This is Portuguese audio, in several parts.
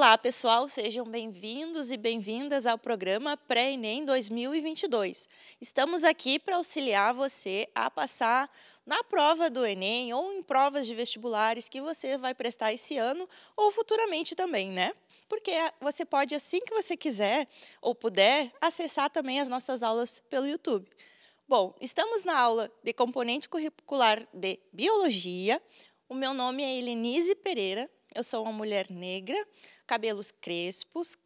Olá, pessoal, sejam bem-vindos e bem-vindas ao programa Pré-ENEM 2022. Estamos aqui para auxiliar você a passar na prova do ENEM ou em provas de vestibulares que você vai prestar esse ano ou futuramente também, né? Porque você pode assim que você quiser ou puder acessar também as nossas aulas pelo YouTube. Bom, estamos na aula de componente curricular de biologia. O meu nome é Helenise Pereira, eu sou uma mulher negra, cabelos crespos,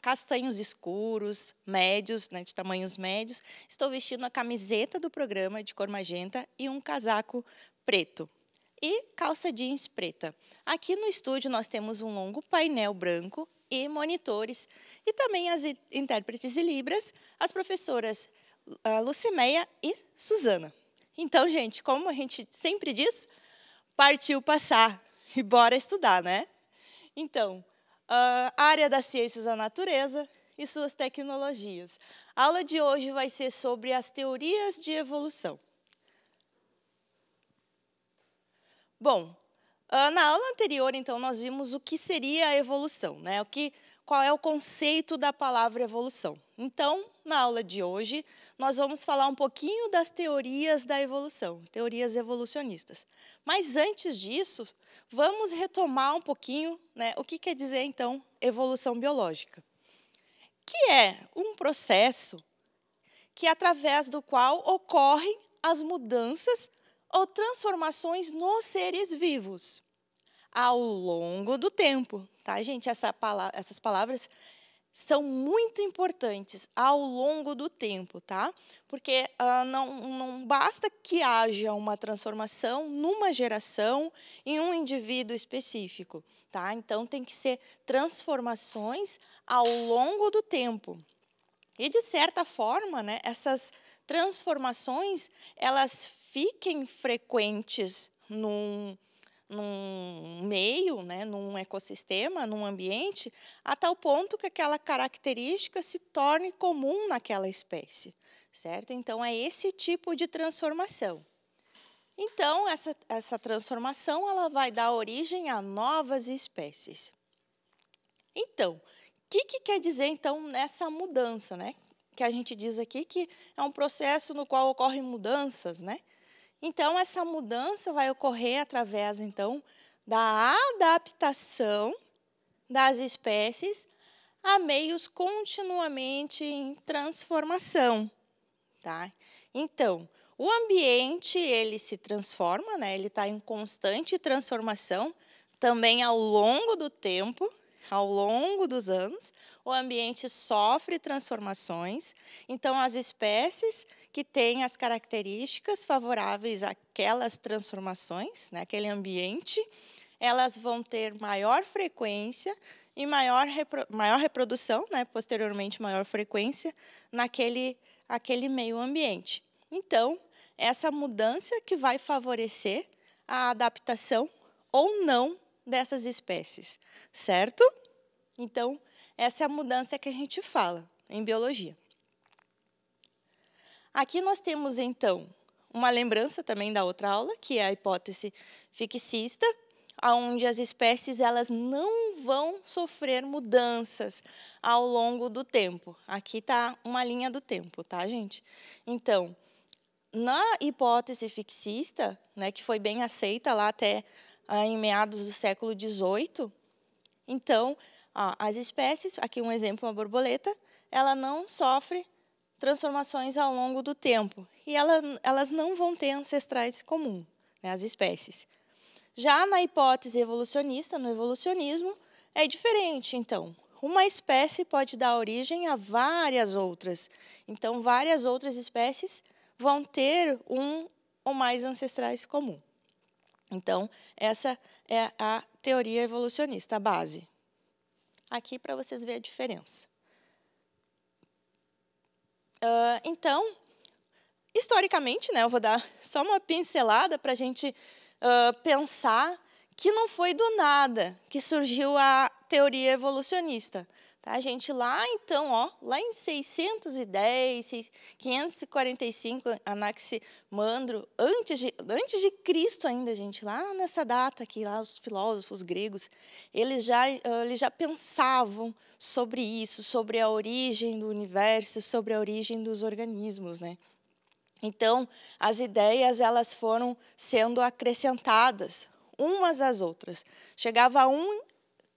castanhos escuros, médios, né, de tamanhos médios. Estou vestindo a camiseta do programa de cor magenta e um casaco preto. E calça jeans preta. Aqui no estúdio nós temos um longo painel branco e monitores. E também as intérpretes de Libras, as professoras ah, Lucimeia e Suzana. Então, gente, como a gente sempre diz, partiu passar. e bora estudar, né? Então, a ah, área das ciências da natureza e suas tecnologias. A aula de hoje vai ser sobre as teorias de evolução. Bom, ah, na aula anterior, então, nós vimos o que seria a evolução, né? O que qual é o conceito da palavra evolução. Então, na aula de hoje, nós vamos falar um pouquinho das teorias da evolução, teorias evolucionistas. Mas antes disso, vamos retomar um pouquinho né, o que quer dizer, então, evolução biológica, que é um processo que, através do qual ocorrem as mudanças ou transformações nos seres vivos ao longo do tempo, tá, gente? Essa pala essas palavras são muito importantes ao longo do tempo, tá? Porque uh, não, não basta que haja uma transformação numa geração, em um indivíduo específico, tá? Então, tem que ser transformações ao longo do tempo. E, de certa forma, né, essas transformações, elas fiquem frequentes num num meio, né, num ecossistema, num ambiente, a tal ponto que aquela característica se torne comum naquela espécie, certo? Então, é esse tipo de transformação. Então, essa, essa transformação ela vai dar origem a novas espécies. Então, o que, que quer dizer, então, nessa mudança, né? Que a gente diz aqui que é um processo no qual ocorrem mudanças, né? Então essa mudança vai ocorrer através então da adaptação das espécies a meios continuamente em transformação, tá? Então, o ambiente ele se transforma, né? Ele está em constante transformação também ao longo do tempo, ao longo dos anos. O ambiente sofre transformações, então as espécies que tem as características favoráveis àquelas transformações, né, aquele ambiente, elas vão ter maior frequência e maior, repro maior reprodução, né, posteriormente maior frequência, naquele aquele meio ambiente. Então, essa mudança que vai favorecer a adaptação ou não dessas espécies, certo? Então, essa é a mudança que a gente fala em biologia. Aqui nós temos, então, uma lembrança também da outra aula, que é a hipótese fixista, onde as espécies elas não vão sofrer mudanças ao longo do tempo. Aqui está uma linha do tempo, tá, gente? Então, na hipótese fixista, né, que foi bem aceita lá até ah, em meados do século XVIII, então, ah, as espécies, aqui um exemplo, uma borboleta, ela não sofre transformações ao longo do tempo e ela, elas não vão ter ancestrais comum, né, as espécies. Já na hipótese evolucionista, no evolucionismo, é diferente, então. Uma espécie pode dar origem a várias outras. Então, várias outras espécies vão ter um ou mais ancestrais comum. Então, essa é a teoria evolucionista, a base. Aqui para vocês verem a diferença. Uh, então, historicamente, né, eu vou dar só uma pincelada para a gente uh, pensar que não foi do nada que surgiu a teoria evolucionista. Tá, gente? Lá, então, ó, lá em 610, 545, Anaximandro, antes de, antes de Cristo ainda, gente, lá nessa data aqui, lá os filósofos gregos, eles já, eh, eles já pensavam sobre isso, sobre a origem do universo, sobre a origem dos organismos, né? Então, as ideias, elas foram sendo acrescentadas umas às outras. Chegava um,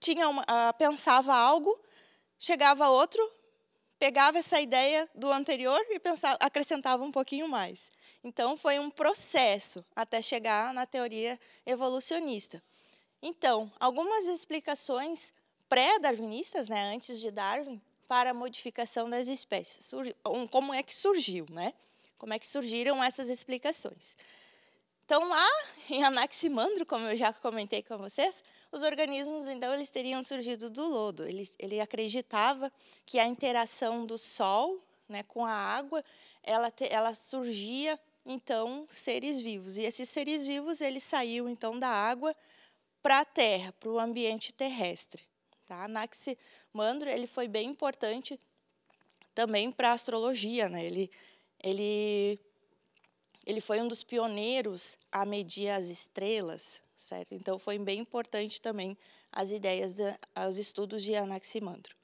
tinha uma, ah, pensava algo Chegava outro, pegava essa ideia do anterior e pensava, acrescentava um pouquinho mais. Então, foi um processo até chegar na teoria evolucionista. Então, algumas explicações pré-darwinistas, né, antes de Darwin, para a modificação das espécies. Como é que surgiu, né? Como é que surgiram essas explicações? Então, lá em Anaximandro, como eu já comentei com vocês, os organismos, então, eles teriam surgido do lodo. Ele, ele acreditava que a interação do sol né, com a água, ela, te, ela surgia, então, seres vivos. E esses seres vivos, eles saíam, então, da água para a terra, para o ambiente terrestre. Tá? Anaximandro, ele foi bem importante também para a astrologia. Né? Ele, ele ele foi um dos pioneiros a medir as estrelas, certo? Então foi bem importante também as ideias, os estudos de Anaximandro.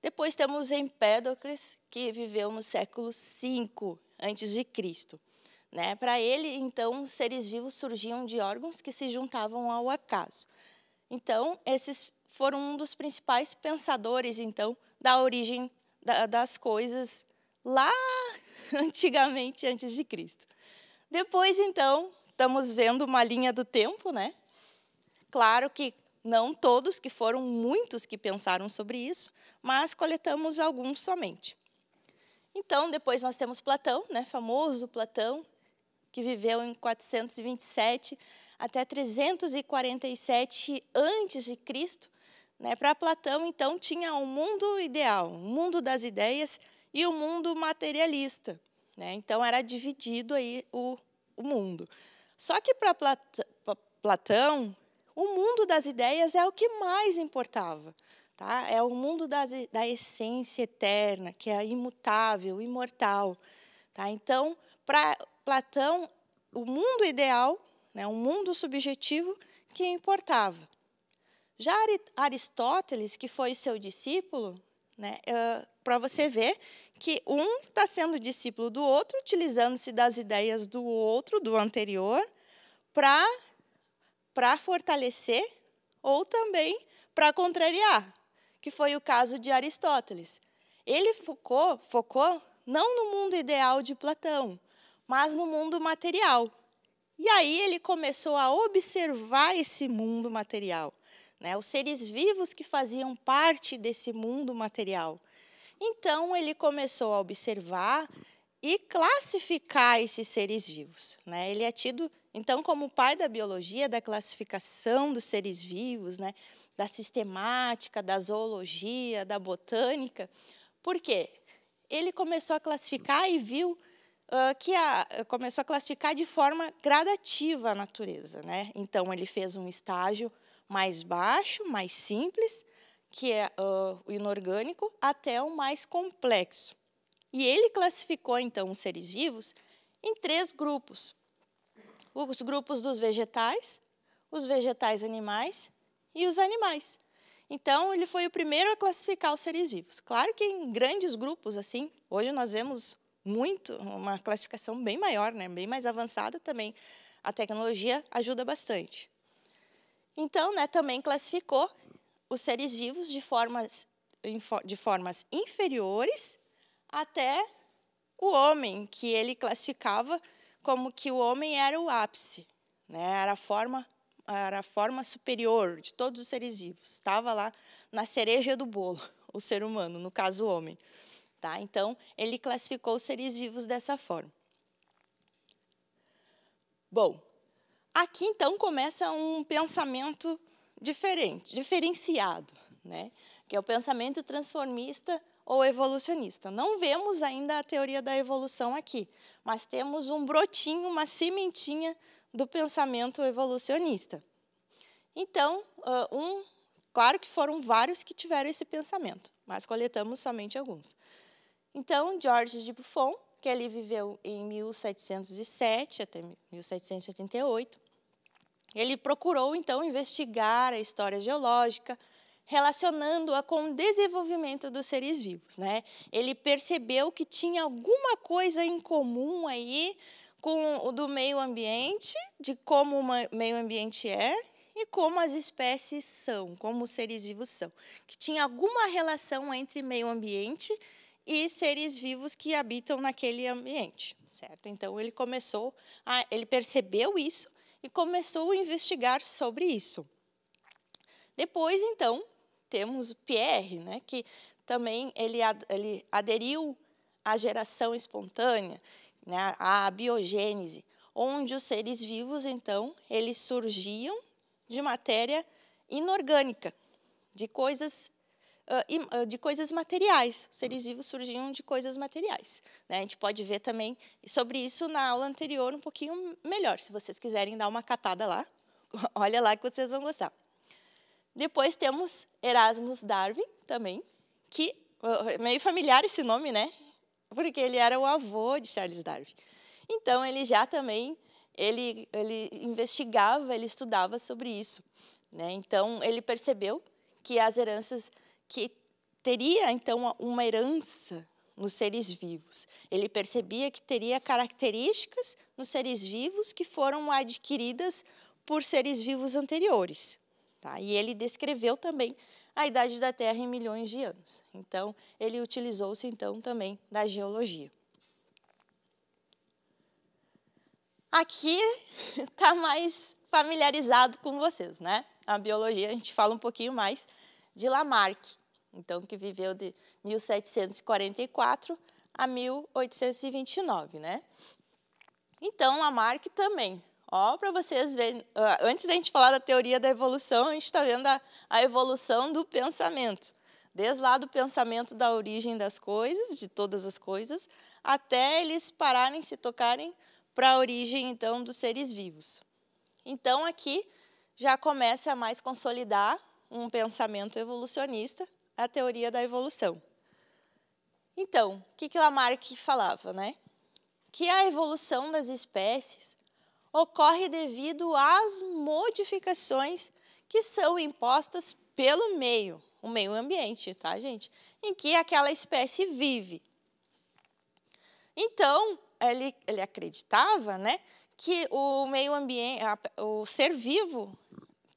Depois temos Empédocles, que viveu no século V antes de Cristo. Né? Para ele, então, seres vivos surgiam de órgãos que se juntavam ao acaso. Então, esses foram um dos principais pensadores, então, da origem da, das coisas lá antigamente antes de Cristo. Depois, então, estamos vendo uma linha do tempo, né? Claro que não todos, que foram muitos que pensaram sobre isso, mas coletamos alguns somente. Então, depois nós temos Platão, né, famoso Platão, que viveu em 427 até 347 antes de Cristo. Né? Para Platão, então, tinha um mundo ideal, um mundo das ideias e o mundo materialista. Né? Então, era dividido aí o, o mundo. Só que para Platão, o mundo das ideias é o que mais importava. Tá? É o mundo das, da essência eterna, que é imutável, imortal. Tá? Então, para Platão, o mundo ideal, né, um mundo subjetivo, que importava. Já Aristóteles, que foi seu discípulo, né? Uh, eh, Para você ver que um está sendo discípulo do outro, utilizando-se das ideias do outro, do anterior, para fortalecer ou também para contrariar, que foi o caso de Aristóteles. Ele focou, focou não no mundo ideal de Platão, mas no mundo material. E aí ele começou a observar esse mundo material né, os seres vivos que faziam parte desse mundo material. Então ele começou a observar e classificar esses seres vivos. Né? Ele é tido então como o pai da biologia, da classificação dos seres vivos, né? da sistemática, da zoologia, da botânica. Por quê? Ele começou a classificar e viu uh, que a, começou a classificar de forma gradativa a natureza. Né? Então ele fez um estágio mais baixo, mais simples, que é uh, o inorgânico, até o mais complexo. E ele classificou, então, os seres vivos em três grupos: os grupos dos vegetais, os vegetais animais e os animais. Então, ele foi o primeiro a classificar os seres vivos. Claro que em grandes grupos, assim, hoje nós vemos muito, uma classificação bem maior, né? bem mais avançada também. A tecnologia ajuda bastante. Então, né, também classificou os seres vivos de formas, de formas inferiores até o homem, que ele classificava como que o homem era o ápice, né, era a forma era a forma superior de todos os seres vivos. Estava lá na cereja do bolo, o ser humano, no caso o homem. Tá? Então, ele classificou os seres vivos dessa forma. Bom, Aqui, então, começa um pensamento diferente, diferenciado, né? que é o pensamento transformista ou evolucionista. Não vemos ainda a teoria da evolução aqui, mas temos um brotinho, uma sementinha do pensamento evolucionista. Então, um, claro que foram vários que tiveram esse pensamento, mas coletamos somente alguns. Então, Georges de Buffon, que ele viveu em 1707 até 1788, ele procurou então investigar a história geológica, relacionando-a com o desenvolvimento dos seres vivos. Né? Ele percebeu que tinha alguma coisa em comum aí com o do meio ambiente, de como o meio ambiente é e como as espécies são, como os seres vivos são. Que tinha alguma relação entre meio ambiente e seres vivos que habitam naquele ambiente, certo? Então ele começou, a, ele percebeu isso e começou a investigar sobre isso. Depois, então, temos o Pierre, né, que também ele, ele aderiu à geração espontânea, né, à biogênese, onde os seres vivos, então, eles surgiam de matéria inorgânica, de coisas uh, de coisas materiais. Os seres vivos surgiam de coisas materiais. Né? A gente pode ver também sobre isso na aula anterior um pouquinho melhor. Se vocês quiserem dar uma catada lá, olha lá que vocês vão gostar. Depois temos Erasmus Darwin também, que uh, meio familiar esse nome, né? Porque ele era o avô de Charles Darwin. Então ele já também ele, ele investigava, ele estudava sobre isso. Né? Então, ele percebeu que as heranças que teria então uma herança nos seres vivos. Ele percebia que teria características nos seres vivos que foram adquiridas por seres vivos anteriores. Tá? E ele descreveu também a idade da Terra em milhões de anos. Então, ele utilizou-se então também da geologia. Aqui está mais familiarizado com vocês, né? A biologia a gente fala um pouquinho mais, de Lamarck, então que viveu de 1744 a 1829, né? Então Lamarck também. Ó, para vocês verem, ah, antes da gente falar da teoria da evolução, a gente está vendo a, a evolução do pensamento desde lá do pensamento da origem das coisas, de todas as coisas, até eles pararem, se tocarem para a origem, então, dos seres vivos. Então, aqui já começa a mais consolidar um pensamento evolucionista, a teoria da evolução. Então, o que, que Lamarck falava, né? Que a evolução das espécies ocorre devido às modificações que são impostas pelo meio, o meio ambiente, tá, gente? Em que aquela espécie vive. Então, ele, ele acreditava, né, que o meio ambiente, o ser vivo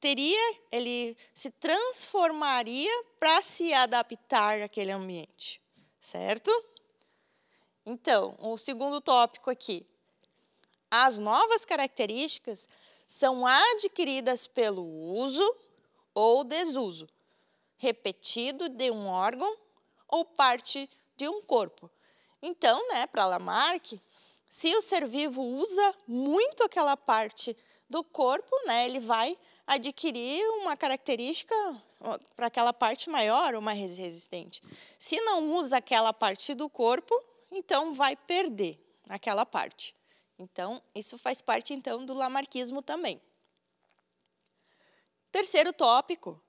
teria, ele se transformaria para se adaptar àquele ambiente, certo? Então, o segundo tópico aqui. As novas características são adquiridas pelo uso ou desuso repetido de um órgão ou parte de um corpo. Então, né, para Lamarck, se o ser vivo usa muito aquela parte do corpo, né, ele vai adquirir uma característica para aquela parte maior ou mais resistente. Se não usa aquela parte do corpo, então vai perder aquela parte. Então, isso faz parte então do lamarquismo também. Terceiro tópico: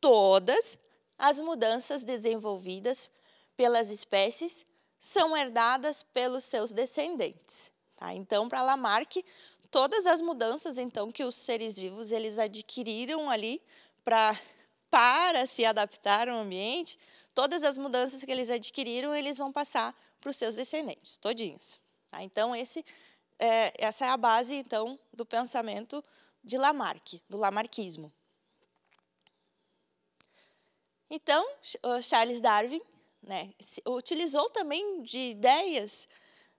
todas as mudanças desenvolvidas pelas espécies são herdadas pelos seus descendentes. Tá? Então, para Lamarck, Todas as mudanças, então, que os seres vivos eles adquiriram ali para para se adaptar ao ambiente, todas as mudanças que eles adquiriram, eles vão passar para os seus descendentes, todinhas. Tá? Então, esse, é, essa é a base, então, do pensamento de Lamarck, do lamarquismo. Então, Charles Darwin né, utilizou também de ideias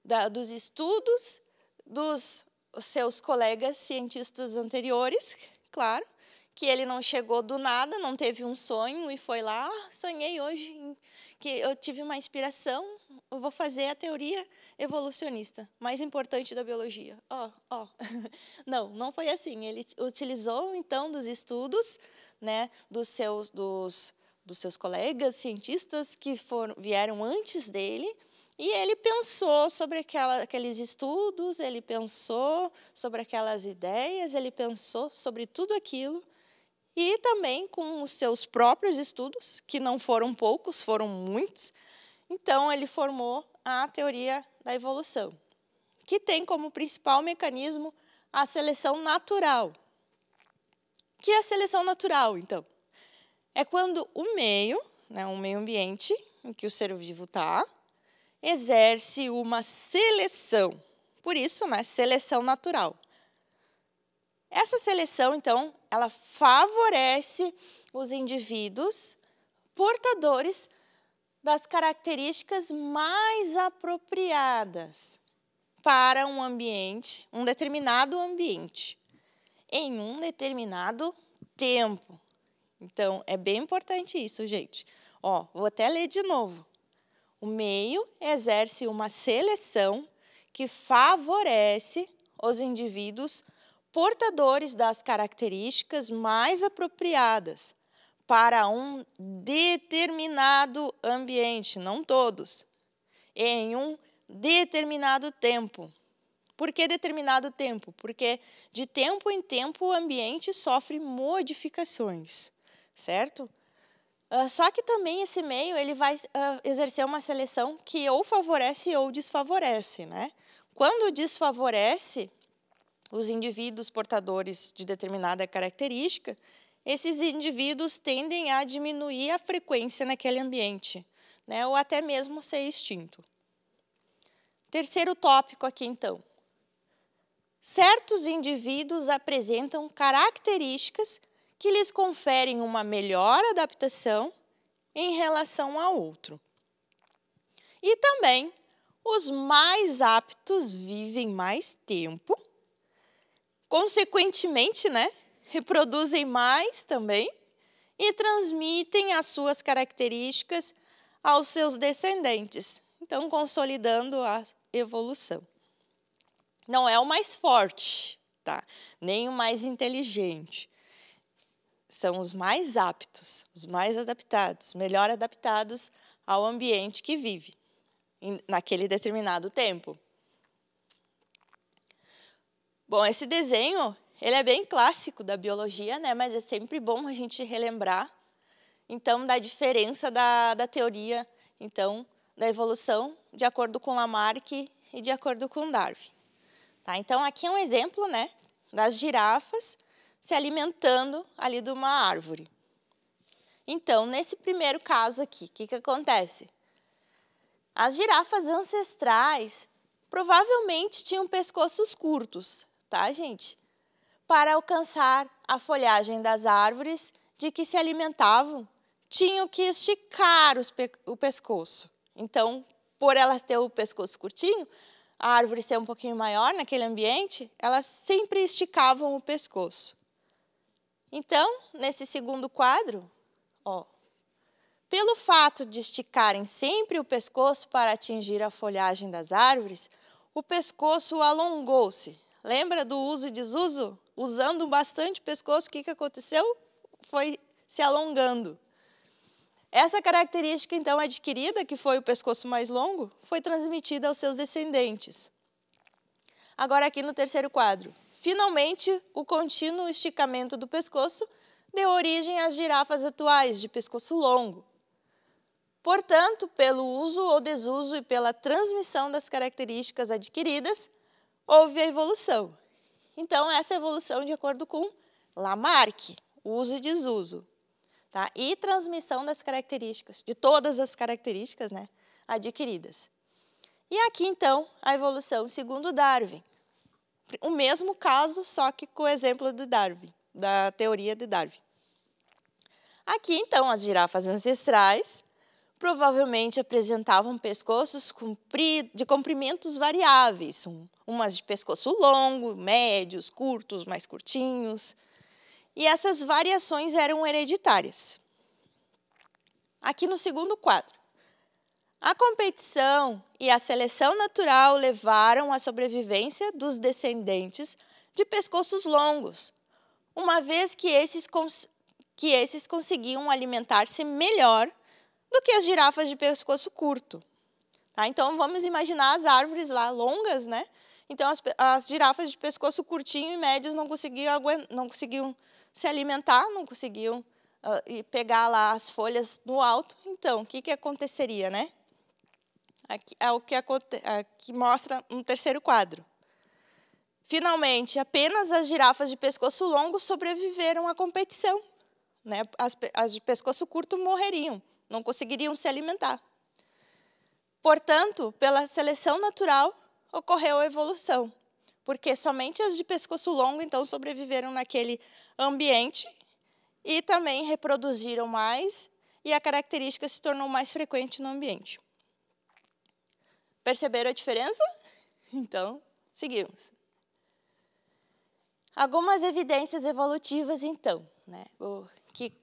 da, dos estudos dos os seus colegas cientistas anteriores, claro, que ele não chegou do nada, não teve um sonho e foi lá, ah, sonhei hoje que eu tive uma inspiração, eu vou fazer a teoria evolucionista, mais importante da biologia. Ó, oh, ó. Oh. não, não foi assim. Ele utilizou então dos estudos, né, dos seus dos dos seus colegas cientistas que foram vieram antes dele e ele pensou sobre aquela, aqueles estudos, ele pensou sobre aquelas ideias, ele pensou sobre tudo aquilo. E também com os seus próprios estudos, que não foram poucos, foram muitos. Então, ele formou a teoria da evolução, que tem como principal mecanismo a seleção natural. O que é a seleção natural, então? É quando o meio, né, o meio ambiente em que o ser vivo está, exerce uma seleção. Por isso, né, seleção natural. Essa seleção, então, ela favorece os indivíduos portadores das características mais apropriadas para um ambiente, um determinado ambiente, em um determinado tempo. Então, é bem importante isso, gente. Ó, vou até ler de novo. O meio exerce uma seleção que favorece os indivíduos portadores das características mais apropriadas para um determinado ambiente, não todos, em um determinado tempo. Por que determinado tempo? Porque de tempo em tempo o ambiente sofre modificações, certo? só que também esse meio ele vai uh, exercer uma seleção que ou favorece ou desfavorece, né? Quando desfavorece os indivíduos portadores de determinada característica, esses indivíduos tendem a diminuir a frequência naquele ambiente, né? Ou até mesmo ser extinto. Terceiro tópico aqui então. Certos indivíduos apresentam características que lhes conferem uma melhor adaptação em relação ao outro. E também, os mais aptos vivem mais tempo, consequentemente, né, reproduzem mais também e transmitem as suas características aos seus descendentes, então consolidando a evolução. Não é o mais forte, tá? Nem o mais inteligente, são os mais aptos, os mais adaptados, melhor adaptados ao ambiente que vive naquele determinado tempo. Bom, esse desenho ele é bem clássico da biologia, né? Mas é sempre bom a gente relembrar, então, da diferença da, da teoria, então, da evolução de acordo com Lamarck e de acordo com Darwin. Tá? Então, aqui é um exemplo, né, das girafas se alimentando ali de uma árvore. Então, nesse primeiro caso aqui, o que, que acontece? As girafas ancestrais provavelmente tinham pescoços curtos, tá, gente? Para alcançar a folhagem das árvores de que se alimentavam, tinham que esticar pe o pescoço. Então, por elas terem o pescoço curtinho, a árvore ser um pouquinho maior naquele ambiente, elas sempre esticavam o pescoço. Então, nesse segundo quadro, ó, pelo fato de esticarem sempre o pescoço para atingir a folhagem das árvores, o pescoço alongou-se. Lembra do uso e desuso? Usando bastante pescoço, o que, que aconteceu? Foi se alongando. Essa característica, então, adquirida, que foi o pescoço mais longo, foi transmitida aos seus descendentes. Agora, aqui no terceiro quadro. Finalmente, o contínuo esticamento do pescoço deu origem às girafas atuais, de pescoço longo. Portanto, pelo uso ou desuso e pela transmissão das características adquiridas, houve a evolução. Então, essa evolução, de acordo com Lamarck, uso e desuso, tá? e transmissão das características, de todas as características né, adquiridas. E aqui, então, a evolução segundo Darwin, o mesmo caso, só que com o exemplo de Darwin, da teoria de Darwin. Aqui, então, as girafas ancestrais provavelmente apresentavam pescoços de comprimentos variáveis, umas de pescoço longo, médios, curtos, mais curtinhos. E essas variações eram hereditárias. Aqui no segundo quadro, a competição e a seleção natural levaram à sobrevivência dos descendentes de pescoços longos, uma vez que esses, que esses conseguiam alimentar-se melhor do que as girafas de pescoço curto. Tá? Então, vamos imaginar as árvores lá longas, né? Então, as, as girafas de pescoço curtinho e médios não conseguiam, não conseguiam se alimentar, não conseguiam uh, pegar lá as folhas no alto. Então, o que, que aconteceria, né? Aqui, é o que, é, que mostra um terceiro quadro. Finalmente, apenas as girafas de pescoço longo sobreviveram à competição. Né? As, as de pescoço curto morreriam, não conseguiriam se alimentar. Portanto, pela seleção natural, ocorreu a evolução, porque somente as de pescoço longo então sobreviveram naquele ambiente e também reproduziram mais e a característica se tornou mais frequente no ambiente. Perceberam a diferença? Então, seguimos. Algumas evidências evolutivas, então, né, que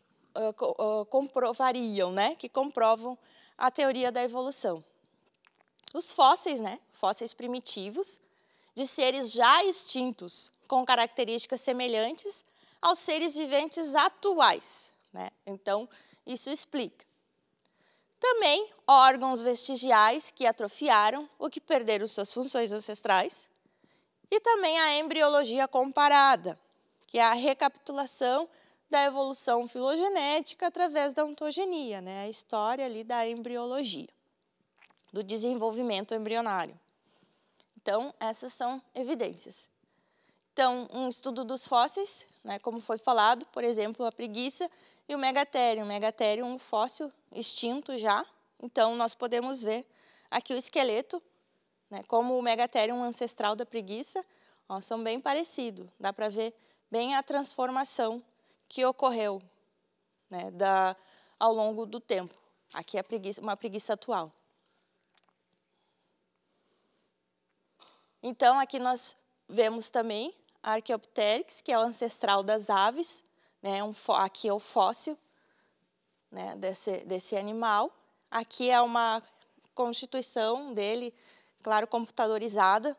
comprovariam, né, que comprovam a teoria da evolução. Os fósseis, né, fósseis primitivos, de seres já extintos, com características semelhantes aos seres viventes atuais. Né? Então, isso explica. Também órgãos vestigiais que atrofiaram ou que perderam suas funções ancestrais. E também a embriologia comparada, que é a recapitulação da evolução filogenética através da ontogenia, né? a história ali da embriologia, do desenvolvimento embrionário. Então, essas são evidências. Então, um estudo dos fósseis, né, como foi falado, por exemplo, a preguiça e o megatério. O megatério é um fóssil extinto já, então nós podemos ver aqui o esqueleto, né, como o megatério ancestral da preguiça, ó, são bem parecidos, dá para ver bem a transformação que ocorreu né, da, ao longo do tempo. Aqui é preguiça, uma preguiça atual. Então, aqui nós vemos também Archaeopteryx, que é o ancestral das aves, né? Um, aqui é o fóssil né? desse, desse animal. Aqui é uma constituição dele, claro, computadorizada,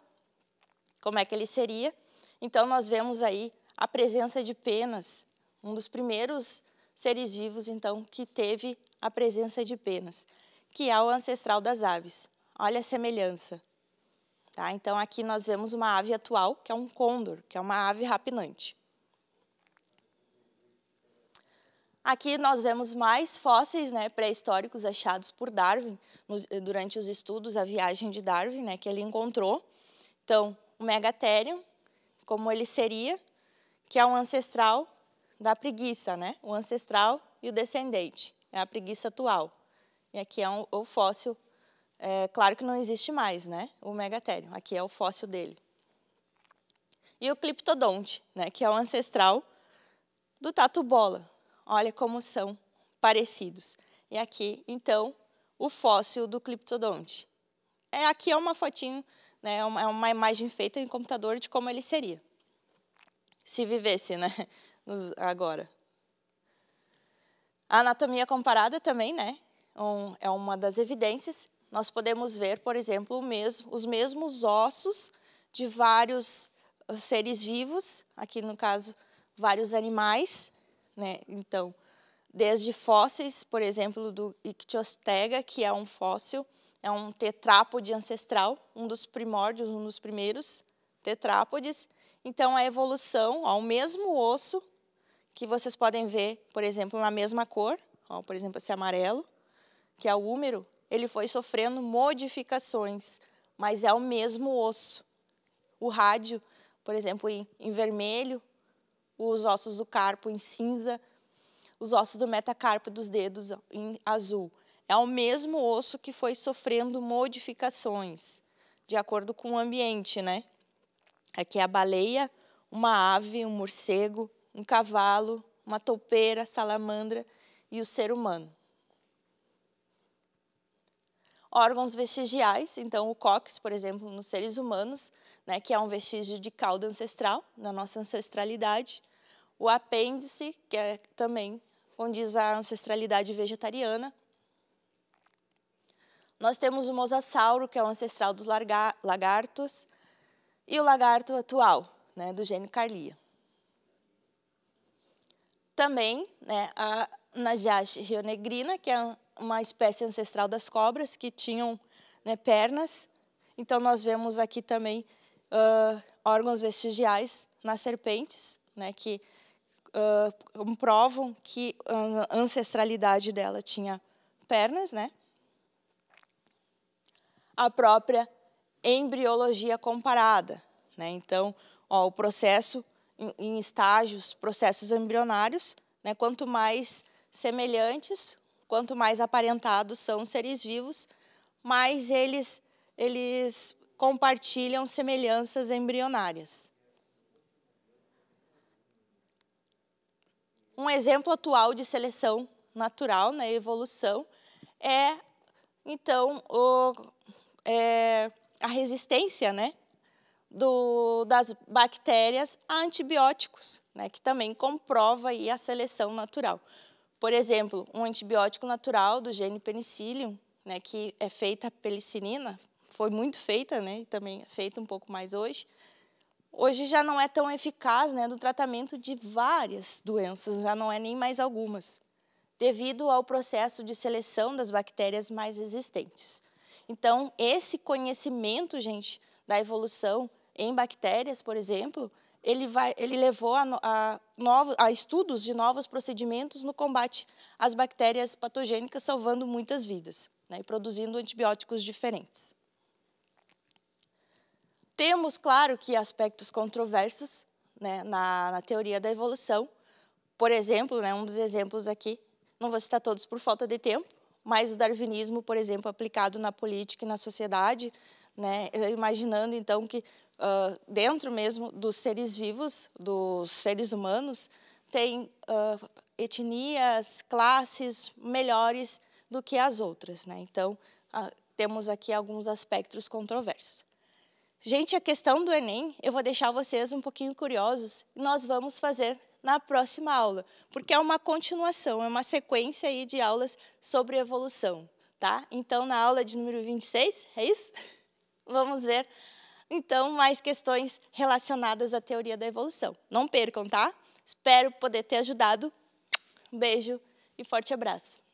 como é que ele seria. Então, nós vemos aí a presença de penas, um dos primeiros seres vivos, então, que teve a presença de penas, que é o ancestral das aves. Olha a semelhança. Tá? Então, aqui nós vemos uma ave atual, que é um condor, que é uma ave rapinante. Aqui nós vemos mais fósseis né, pré-históricos achados por Darwin nos, eh, durante os estudos, a viagem de Darwin, né, que ele encontrou. Então, o Megatherium, como ele seria, que é um ancestral da preguiça, né? o ancestral e o descendente, é a preguiça atual. E aqui é um, o fóssil é, claro que não existe mais, né? O megatério. Aqui é o fóssil dele. E o cliptodonte, né? Que é o ancestral do tatu bola. Olha como são parecidos. E aqui, então, o fóssil do cliptodonte. É, aqui é uma fotinho, né, é uma, é uma imagem feita em computador de como ele seria. Se vivesse, né, agora. A anatomia comparada também, né, um, é uma das evidências nós podemos ver, por exemplo, mesmo, os mesmos ossos de vários ah, seres vivos, aqui no caso, vários animais, né? Então, desde fósseis, por exemplo, do Ictiostega, que é um fóssil, é um tetrápode ancestral, um dos primórdios, um dos primeiros tetrápodes. Então, a evolução ao mesmo osso, que vocês podem ver, por exemplo, na mesma cor, ó, por exemplo, esse amarelo, que é o húmero, ele foi sofrendo modificações, mas é o mesmo osso. O rádio, por exemplo, em, vermelho, os ossos do carpo em cinza, os ossos do metacarpo dos dedos em azul. É o mesmo osso que foi sofrendo modificações, de acordo com o ambiente, né? Aqui é a baleia, uma ave, um morcego, um cavalo, uma toupeira, salamandra e o ser humano órgãos vestigiais, então o cóccix, por exemplo, nos seres humanos, né, que é um vestígio de cauda ancestral, na nossa ancestralidade, o apêndice, que é também condiz à ancestralidade vegetariana. Nós temos o mosasauro, que é o ancestral dos lagartos, e o lagarto atual, né, do gênio Carlia. Também né, a Najashi rionegrina, que é uma espécie ancestral das cobras que tinham né, pernas. Então, nós vemos aqui também uh, órgãos vestigiais nas serpentes, né, que uh, ah, provam que a ancestralidade dela tinha pernas. Né? A própria embriologia comparada. Né? Então, ó, o processo em, em estágios, processos embrionários, né? quanto mais semelhantes, quanto mais aparentados são seres vivos, mais eles, eles compartilham semelhanças embrionárias. Um exemplo atual de seleção natural na né, evolução é, então, o, é, a resistência né, do, das bactérias a antibióticos, né, que também comprova aí a seleção natural. Por exemplo, um antibiótico natural do gene penicillium, né, que é feita a pelicinina, foi muito feita, né, e também é feita um pouco mais hoje, hoje já não é tão eficaz né, no tratamento de várias doenças, já não é nem mais algumas, devido ao processo de seleção das bactérias mais existentes. Então, esse conhecimento, gente, da evolução em bactérias, por exemplo, ele, vai, ele levou a, a, a estudos de novos procedimentos no combate às bactérias patogênicas, salvando muitas vidas né, e produzindo antibióticos diferentes. Temos, claro, que aspectos controversos né, na, na, teoria da evolução. Por exemplo, né, um dos exemplos aqui, não vou citar todos por falta de tempo, mas o darwinismo, por exemplo, aplicado na política e na sociedade, né? Imaginando então que uh, dentro mesmo dos seres vivos, dos seres humanos, tem uh, etnias, classes melhores do que as outras, né? Então uh, temos aqui alguns aspectos controversos. Gente, a questão do Enem, eu vou deixar vocês um pouquinho curiosos. Nós vamos fazer na próxima aula, porque é uma continuação, é uma sequência aí de aulas sobre evolução, tá? Então, na aula de número 26, é isso? Vamos ver, então, mais questões relacionadas à teoria da evolução. Não percam, tá? Espero poder ter ajudado. Um beijo e forte abraço.